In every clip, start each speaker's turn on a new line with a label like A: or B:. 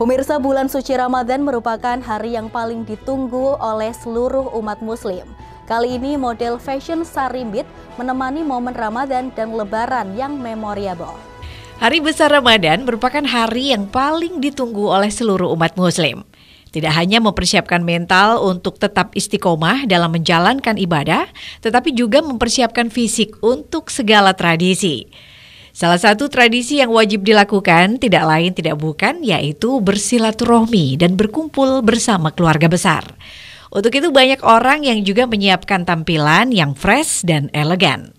A: Pemirsa bulan suci Ramadan merupakan hari yang paling ditunggu oleh seluruh umat muslim. Kali ini model fashion Sarimbit menemani momen Ramadan dan lebaran yang memorable.
B: Hari besar Ramadan merupakan hari yang paling ditunggu oleh seluruh umat muslim. Tidak hanya mempersiapkan mental untuk tetap istiqomah dalam menjalankan ibadah, tetapi juga mempersiapkan fisik untuk segala tradisi. Salah satu tradisi yang wajib dilakukan tidak lain tidak bukan yaitu bersilaturahmi dan berkumpul bersama keluarga besar. Untuk itu banyak orang yang juga menyiapkan tampilan yang fresh dan elegan.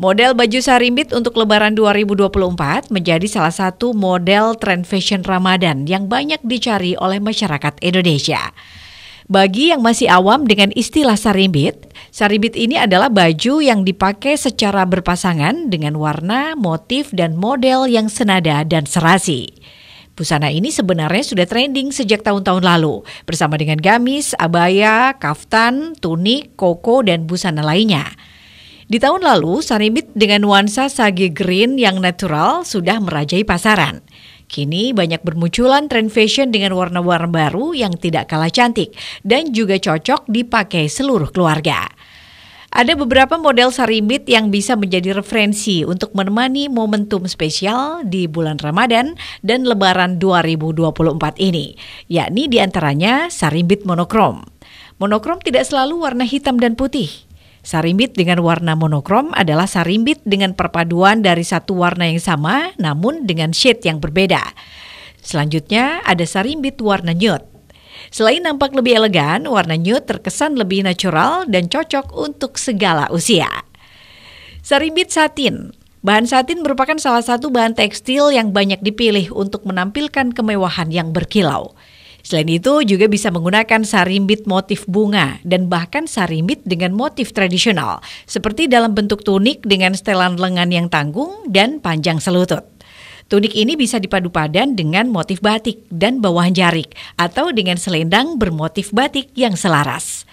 B: Model baju sarimbit untuk lebaran 2024 menjadi salah satu model tren fashion Ramadan yang banyak dicari oleh masyarakat Indonesia. Bagi yang masih awam dengan istilah sarimbit, Saribit ini adalah baju yang dipakai secara berpasangan dengan warna, motif, dan model yang senada dan serasi. Busana ini sebenarnya sudah trending sejak tahun-tahun lalu bersama dengan gamis, abaya, kaftan, tunik, koko, dan busana lainnya. Di tahun lalu, saribit dengan nuansa sage green yang natural sudah merajai pasaran. Kini banyak bermunculan tren fashion dengan warna-warna baru yang tidak kalah cantik dan juga cocok dipakai seluruh keluarga. Ada beberapa model sarimbit yang bisa menjadi referensi untuk menemani momentum spesial di bulan Ramadan dan Lebaran 2024 ini, yakni diantaranya sarimbit monokrom. Monokrom tidak selalu warna hitam dan putih, Sarimbit dengan warna monokrom adalah sarimbit dengan perpaduan dari satu warna yang sama namun dengan shade yang berbeda. Selanjutnya ada sarimbit warna nude. Selain nampak lebih elegan, warna nude terkesan lebih natural dan cocok untuk segala usia. Sarimbit satin Bahan satin merupakan salah satu bahan tekstil yang banyak dipilih untuk menampilkan kemewahan yang berkilau. Selain itu juga bisa menggunakan sarimbit motif bunga dan bahkan sarimbit dengan motif tradisional seperti dalam bentuk tunik dengan setelan lengan yang tanggung dan panjang selutut. Tunik ini bisa dipadu padan dengan motif batik dan bawahan jarik atau dengan selendang bermotif batik yang selaras.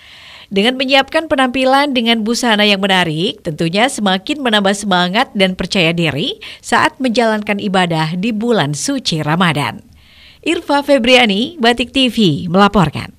B: Dengan menyiapkan penampilan dengan busana yang menarik, tentunya semakin menambah semangat dan percaya diri saat menjalankan ibadah di bulan suci Ramadan. Irfa Febriani, Batik TV melaporkan.